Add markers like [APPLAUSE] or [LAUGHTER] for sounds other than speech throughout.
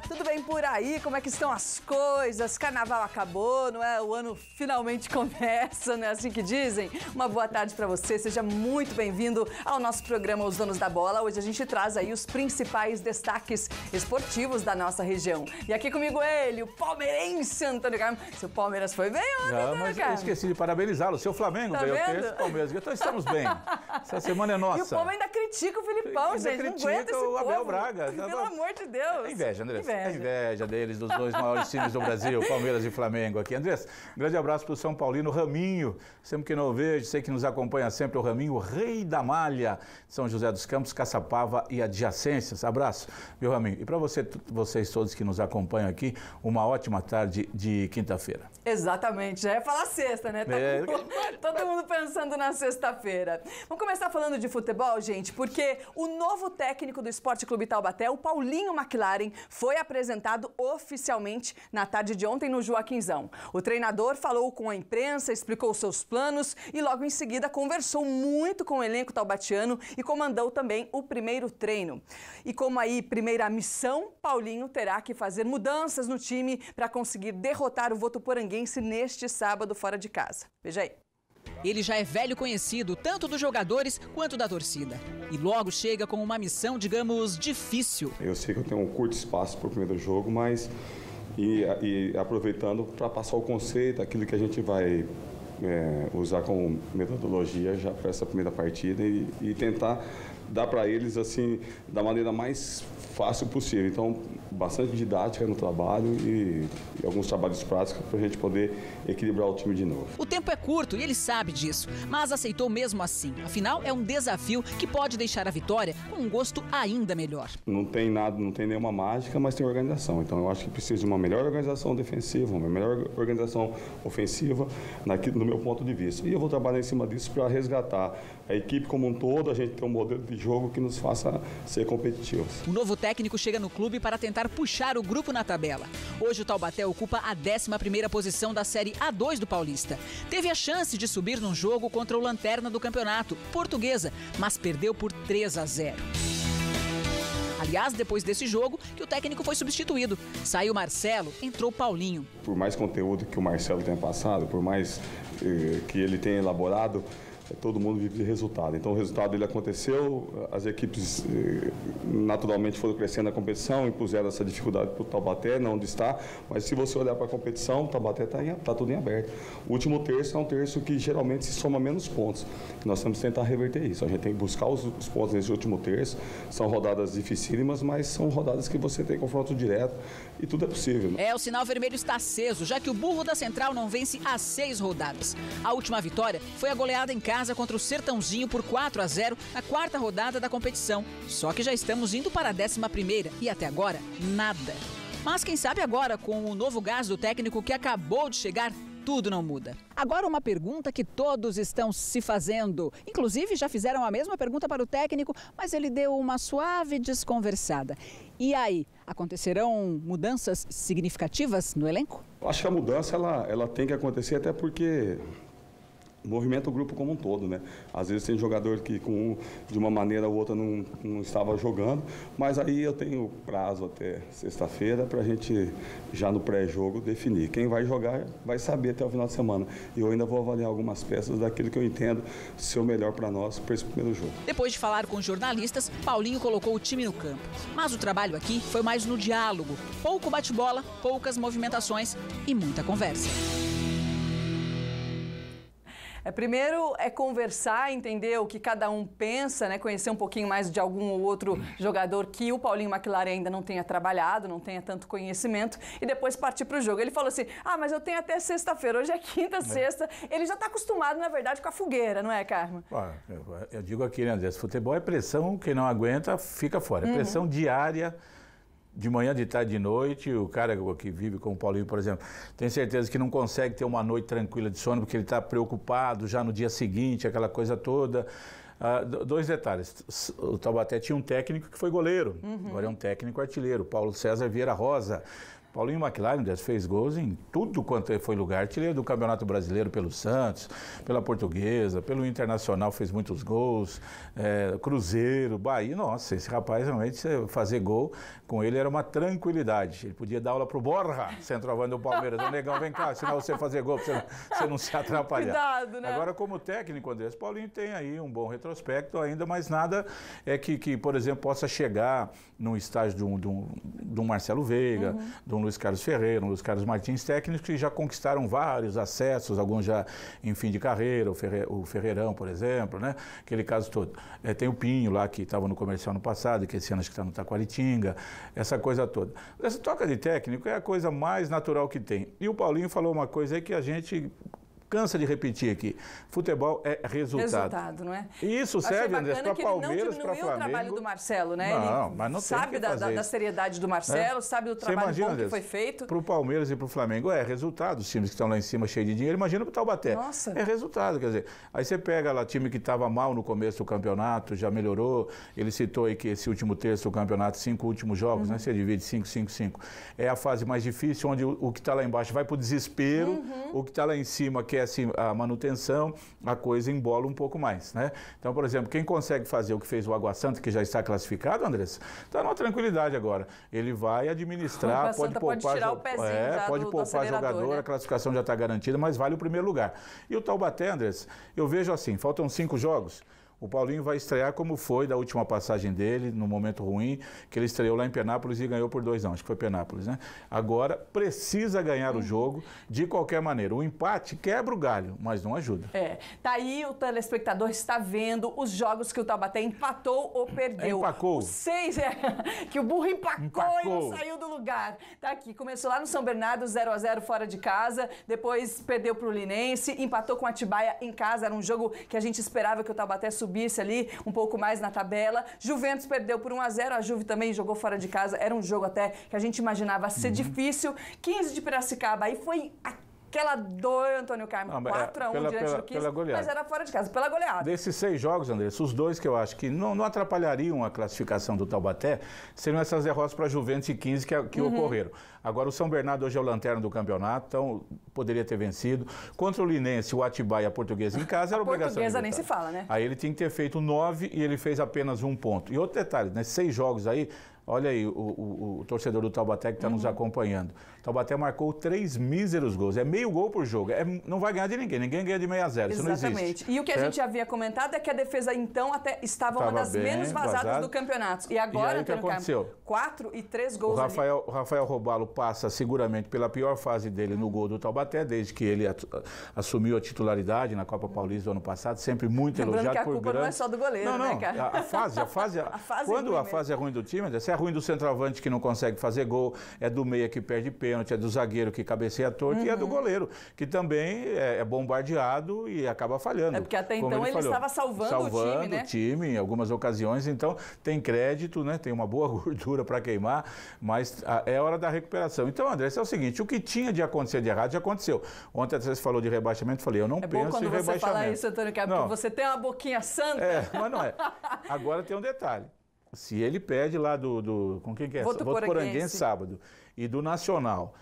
tudo bem por aí? Como é que estão as coisas? Carnaval acabou, não é? O ano finalmente [LAUGHS] começa, não é assim que dizem? Uma boa tarde para você, seja muito bem-vindo ao nosso programa Os Donos da Bola. Hoje a gente traz aí os principais destaques esportivos da nossa região. E aqui comigo ele, o palmeirense Antônio Carmo. Seu Palmeiras foi bem ontem, ah, mas Carmo. Eu esqueci de parabenizá-lo. Seu Flamengo tá ganhou terça, Palmeiras. Então estamos bem. Essa semana é nossa. E o povo ainda critica o Filipão, ainda gente. não aguenta esse o Abel povo. Braga. Pelo tá amor de Deus. É inveja, André. É inveja. É inveja deles, dos dois maiores times do Brasil, [LAUGHS] Palmeiras e Flamengo aqui. Andrés, um grande abraço para o São Paulino Raminho. Sempre que não vejo, sei que nos acompanha sempre o Raminho, o rei da malha São José dos Campos, Caçapava e adjacências. Abraço, meu Raminho. E para você, vocês todos que nos acompanham aqui, uma ótima tarde de quinta-feira. Exatamente, já é falar sexta, né? Todo, tá é... mundo, [LAUGHS] todo mundo pensando na sexta-feira. Vamos começar falando de futebol, gente, porque o novo técnico do Esporte Clube Taubaté, o Paulinho McLaren, foi foi apresentado oficialmente na tarde de ontem no Joaquinzão. O treinador falou com a imprensa, explicou seus planos e logo em seguida conversou muito com o elenco taubatiano e comandou também o primeiro treino. E como aí primeira missão, Paulinho terá que fazer mudanças no time para conseguir derrotar o voto poranguense neste sábado fora de casa. Veja aí. Ele já é velho conhecido, tanto dos jogadores quanto da torcida. E logo chega com uma missão, digamos, difícil. Eu sei que eu tenho um curto espaço para o primeiro jogo, mas. E, e aproveitando para passar o conceito, aquilo que a gente vai é, usar como metodologia já para essa primeira partida e, e tentar dar para eles assim da maneira mais fácil possível. Então, bastante didática no trabalho e, e alguns trabalhos práticos para a gente poder equilibrar o time de novo. O tempo é curto e ele sabe disso, mas aceitou mesmo assim. Afinal, é um desafio que pode deixar a vitória com um gosto ainda melhor. Não tem nada, não tem nenhuma mágica, mas tem organização. Então, eu acho que precisa de uma melhor organização defensiva, uma melhor organização ofensiva, naqui, no meu ponto de vista. E eu vou trabalhar em cima disso para resgatar a equipe como um todo. A gente tem um modelo de jogo que nos faça ser competitivos. O novo técnico chega no clube para tentar puxar o grupo na tabela. Hoje o Taubaté ocupa a 11ª posição da Série A2 do Paulista. Teve a chance de subir num jogo contra o Lanterna do campeonato, Portuguesa, mas perdeu por 3 a 0. Aliás, depois desse jogo, que o técnico foi substituído. Saiu Marcelo, entrou Paulinho. Por mais conteúdo que o Marcelo tenha passado, por mais eh, que ele tenha elaborado, todo mundo vive de resultado. Então o resultado ele aconteceu, as equipes eh, naturalmente foram crescendo na competição, impuseram essa dificuldade para o Taubaté, não né, onde está, mas se você olhar para a competição, o Taubaté está tá tudo em aberto. O último terço é um terço que geralmente se soma menos pontos. Nós temos que tentar reverter isso. A gente tem que buscar os, os pontos nesse último terço. São rodadas dificílimas, mas são rodadas que você tem confronto direto e tudo é possível. Né? É, o sinal vermelho está aceso, já que o burro da Central não vence há seis rodadas. A última vitória foi a goleada em casa casa contra o Sertãozinho por 4 a 0 na quarta rodada da competição. Só que já estamos indo para a 11 e até agora, nada. Mas quem sabe agora, com o novo gás do técnico que acabou de chegar, tudo não muda. Agora, uma pergunta que todos estão se fazendo. Inclusive, já fizeram a mesma pergunta para o técnico, mas ele deu uma suave desconversada. E aí, acontecerão mudanças significativas no elenco? Acho que a mudança ela, ela tem que acontecer, até porque movimenta o grupo como um todo, né? Às vezes tem jogador que com de uma maneira ou outra não, não estava jogando, mas aí eu tenho prazo até sexta-feira para a gente já no pré-jogo definir quem vai jogar vai saber até o final de semana. E eu ainda vou avaliar algumas peças daquilo que eu entendo ser o melhor para nós para esse primeiro jogo. Depois de falar com jornalistas, Paulinho colocou o time no campo. Mas o trabalho aqui foi mais no diálogo, pouco bate-bola, poucas movimentações e muita conversa. É, primeiro é conversar, entender o que cada um pensa, né? conhecer um pouquinho mais de algum ou outro jogador que o Paulinho McLaren ainda não tenha trabalhado, não tenha tanto conhecimento, e depois partir para o jogo. Ele falou assim: ah, mas eu tenho até sexta-feira, hoje é quinta, é. sexta. Ele já está acostumado, na verdade, com a fogueira, não é, Carmo? eu, eu, digo aqui, né, André? Futebol é pressão, quem não aguenta fica fora. É uhum. pressão uhum. diária de manhã, de tarde, de noite, o cara que vive com o Paulinho, por exemplo, tem certeza que não consegue ter uma noite tranquila de sono porque ele está preocupado já no dia seguinte, aquela coisa toda. Ah, dois detalhes. O Taubaté tinha um técnico que foi goleiro, uhum. agora é um técnico artilheiro, Paulo César Vieira Rosa. Paulinho McLaren fez gols em tudo quanto foi lugar. Tirei do Campeonato Brasileiro pelo Santos, pela Portuguesa, pelo Internacional fez muitos gols, é, Cruzeiro, Bahia. Nossa, esse rapaz realmente fazer gol com ele era uma tranquilidade. Ele podia dar aula pro Borra, centroavante do Palmeiras. Ô, negão, vem cá, senão você fazer gol, você, não, você não se atrapalhar. Cuidado, né? Agora, como técnico, Andrés, Paulinho tem aí um bom retrospecto ainda, mas nada é que, que por exemplo, possa chegar num estágio de um, de um, de um Marcelo Veiga, uhum. de um Luiz Carlos Ferreira, Luiz Carlos Martins, técnicos que já conquistaram vários acessos, alguns já em fim de carreira, o, Ferre, o Ferreirão, por exemplo, né? aquele caso todo. É, tem o Pinho lá, que estava no comercial no passado, que esse ano acho que está no Taquaritinga, essa coisa toda. Essa troca de técnico é a coisa mais natural que tem. E o Paulinho falou uma coisa aí que a gente cansa de repetir aqui. Futebol é resultado. Resultado, não é? E isso serve, André, para Palmeiras, para Flamengo. Não diminuiu o trabalho do Marcelo, né? Não, Ele mas não sabe da, da, da, seriedade do Marcelo, é? sabe do trabalho imagina, bom que Andres, foi feito. Para o Palmeiras e para o Flamengo é resultado. Os times que estão lá em cima cheios de dinheiro, imagina para o Taubaté. Nossa. É resultado, quer dizer. Aí você pega lá time que estava mal no começo do campeonato, já melhorou. Ele citou aí que esse último terço do campeonato, cinco últimos jogos, né? uhum. né? Você divide cinco, cinco, cinco. É a fase mais difícil, onde o, o que está lá embaixo vai para o desespero, uhum. o que está lá em cima quer é Assim, a manutenção, a coisa embola um pouco mais. Né? Então, por exemplo, quem consegue fazer o que fez o Água Santa, que já está classificado, Andressa, está numa tranquilidade agora. Ele vai administrar, pode poupar, pode tirar o pezinho é, da, pode do, poupar do jogador, né? a classificação já está garantida, mas vale o primeiro lugar. E o Taubaté, Andressa, eu vejo assim, faltam cinco jogos. O Paulinho vai estrear como foi da última passagem dele, no momento ruim, que ele estreou lá em Penápolis e ganhou por dois a um, acho que foi Penápolis, né? Agora precisa ganhar hum. o uhum. jogo de qualquer maneira. O empate quebra o galho, mas não ajuda. É. Tá aí o telespectador está vendo os jogos que o Taubaté empatou ou perdeu. Empacou. O seis é [LAUGHS] que o burro empacou, empacou, e não saiu do lugar. Tá aqui, começou lá no São Bernardo 0 a 0 fora de casa, depois perdeu para o Linense, empatou com a Tibaia em casa, era um jogo que a gente esperava que o Taubaté subisse subisse ali um pouco mais na tabela. Juventus perdeu por 1 a 0 a Juve também jogou fora de casa. Era um jogo até que a gente imaginava ser uhum. difícil. 15 de Piracicaba, aí foi Aquela dor, Antônio Carmo, 4x1 é, diante do 15, mas era fora de casa, pela goleada. Desses seis jogos, Andressa, os dois que eu acho que não, não atrapalhariam a classificação do Taubaté seriam essas derrotas para Juventus e 15 que, que uhum. ocorreram. Agora, o São Bernardo hoje é o lanterna do campeonato, então poderia ter vencido. Contra o Linense, o Atibaia, a Portuguesa em casa, era a obrigação. Portuguesa nem se fala, né? Aí ele tinha que ter feito nove e ele fez apenas um ponto. E outro detalhe, nesses né, seis jogos aí, Olha aí o, o, o torcedor do Taubaté que está uhum. nos acompanhando. O Taubaté marcou três míseros gols. É meio gol por jogo. É, não vai ganhar de ninguém. Ninguém ganha de meio a zero. Exatamente. Isso não existe. E o que a é. gente havia comentado é que a defesa, então, até estava, uma das bem, menos vazadas vazado. do campeonato. E agora, e aí, o que aconteceu? quatro e três gols. O Rafael, ali. O Rafael Robalo passa seguramente pela pior fase dele uhum. no gol do Taubaté, desde que ele assumiu a titularidade na Copa Paulista do ano passado. Sempre muito Lembrando elogiado que a por culpa não é só do goleiro, não, né, não. Né, a, a, fase, a [LAUGHS] fase. a fase é quando ruim a fase é ruim do time, é é ruim do centroavante que não consegue fazer gol, é do meia que perde pênalti, é do zagueiro que cabeceia torto uhum. e é do uhum. goleiro, que também é, é bombardeado e acaba falhando. É porque até então ele, ele estava salvando, salvando, o time, né? o time em algumas ocasiões, então tem crédito, né? Tem uma boa [LAUGHS] gordura para queimar, mas ah, é hora da recuperação. Então, André, é o seguinte, o que tinha de acontecer de errado já aconteceu. Ontem você falou de rebaixamento, falei, eu não é penso em rebaixamento. É bom quando você fala isso, Antônio Cabo, é você tem uma boquinha santa. É, mas não é. Agora tem um detalhe. Se ele pede lá do. do com quem que é? Votuporanguense. Votuporanguense sábado. E do Nacional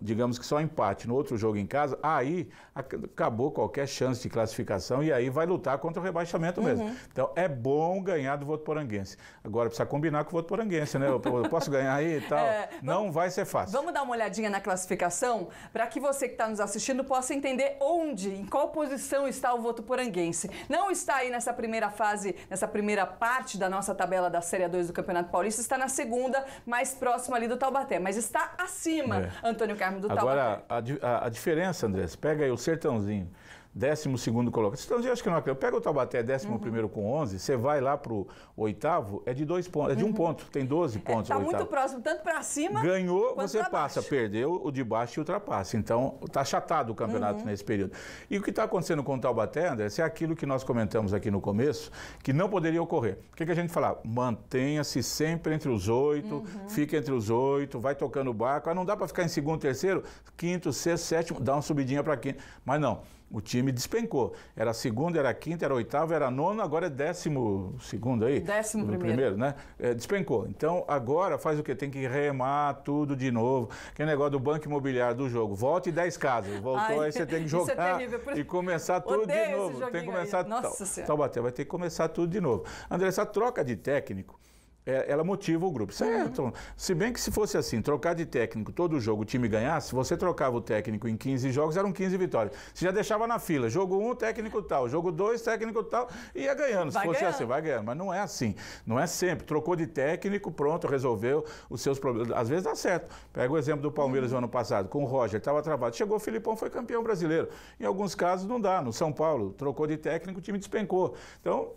digamos que só empate no outro jogo em casa, aí acabou qualquer chance de classificação e aí vai lutar contra o rebaixamento uhum. mesmo. Então é bom ganhar do voto poranguense. Agora precisa combinar com o voto poranguense, né? Eu, eu posso ganhar aí e [LAUGHS] tal. É, vamos, Não vai ser fácil. Vamos dar uma olhadinha na classificação para que você que está nos assistindo possa entender onde, em qual posição está o voto poranguense. Não está aí nessa primeira fase, nessa primeira parte da nossa tabela da Série 2 do Campeonato Paulista, está na segunda, mais próxima ali do Taubaté, mas está acima, é. Antônio Antônio Carmo do Agora, Taubaté. Agora, a, a, diferença, Andrés, pega aí o sertãozinho décimo segundo colocado. Então, eu acho que não acredito. Pega o Taubaté, décimo uhum. primeiro com 11, você vai lá para o oitavo, é de dois pontos, é de um uhum. ponto, tem 12 é, pontos. Está é, muito próximo, tanto para cima. Ganhou, você passa, baixo. perdeu, o de baixo e ultrapassa. Então, está chatado o campeonato uhum. nesse período. E o que está acontecendo com o Taubaté, André, é aquilo que nós comentamos aqui no começo, que não poderia ocorrer. O que, que a gente fala? Mantenha-se sempre entre os oito, uhum. fica entre os oito, vai tocando o barco. Ah, não dá para ficar em segundo, terceiro, quinto, sexto, sétimo, dá uma subidinha para quinto. Mas não o time despencou. Era segundo, era quinto, era oitavo, era nono, agora é décimo segundo aí. Décimo primeiro. primeiro né? É, despencou. Então agora faz o quê? Tem que remar tudo de novo. Que negócio do banco imobiliário do jogo. Volte 10 casas. Voltou, Ai, aí você tem que [LAUGHS] é jogar é e começar tudo Odeio de novo. Tem que começar. Aí. Nossa tal, Senhora. Taubaté vai ter que começar tudo de novo. André, essa troca de técnico. É, ela motiva o grupo. Certo. Uhum. Se bem que se fosse assim, trocar de técnico todo jogo, o time ganhasse, você trocava o técnico em 15 jogos, eram 15 vitórias. Você já deixava na fila, jogo 1, um, técnico tal, jogo 2, técnico tal, ia ganhando. Vai se fosse ganhando. assim, vai ganhando. Mas não é assim. Não é sempre. Trocou de técnico, pronto, resolveu os seus problemas. Às vezes dá certo. Pega o exemplo do Palmeiras uhum. no ano passado, com o Roger, estava travado. Chegou o Filipão, foi campeão brasileiro. Em alguns casos não dá. No São Paulo, trocou de técnico, o time despencou. Então,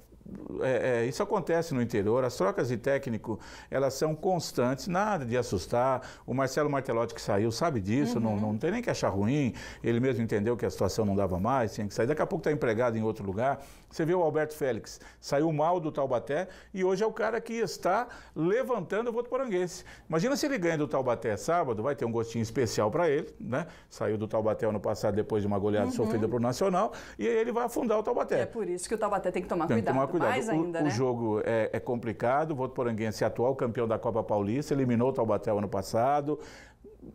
é, é, isso acontece no interior, as trocas de técnico, elas são constantes, nada de assustar. O Marcelo Martelotti que saiu sabe disso, uhum. não, não tem nem que achar ruim, ele mesmo entendeu que a situação não dava mais, tinha que sair. Daqui a pouco está empregado em outro lugar. Você vê o Alberto Félix, saiu mal do Taubaté e hoje é o cara que está levantando o voto poranguense. Imagina se ele ganha do Taubaté sábado, vai ter um gostinho especial para ele, né? Saiu do Taubaté ano passado depois de uma goleada uhum. sofrida para o Nacional e ele vai afundar o Taubaté. É por isso que o Taubaté tem que tomar tem cuidado. Tomar cuidado. Mais o, ainda, o né? jogo é, é complicado, o voto poranguense é atual campeão da Copa Paulista, eliminou o Taubaté ano passado,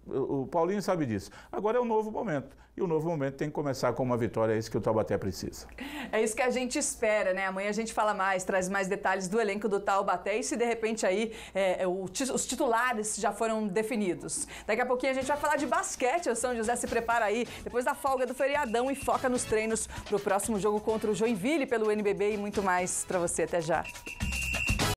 o Paulinho sabe disso. Agora é um novo momento. E o novo momento tem que começar com uma vitória, é isso que o Taubaté precisa. É isso que a gente espera, né? Amanhã a gente fala mais, traz mais detalhes do elenco do Taubaté e se de repente aí é, é o, os titulares já foram definidos. Daqui a pouquinho a gente vai falar de basquete. O São José se prepara aí depois da folga do feriadão e foca nos treinos para o próximo jogo contra o Joinville pelo NBB e muito mais para você. Até já.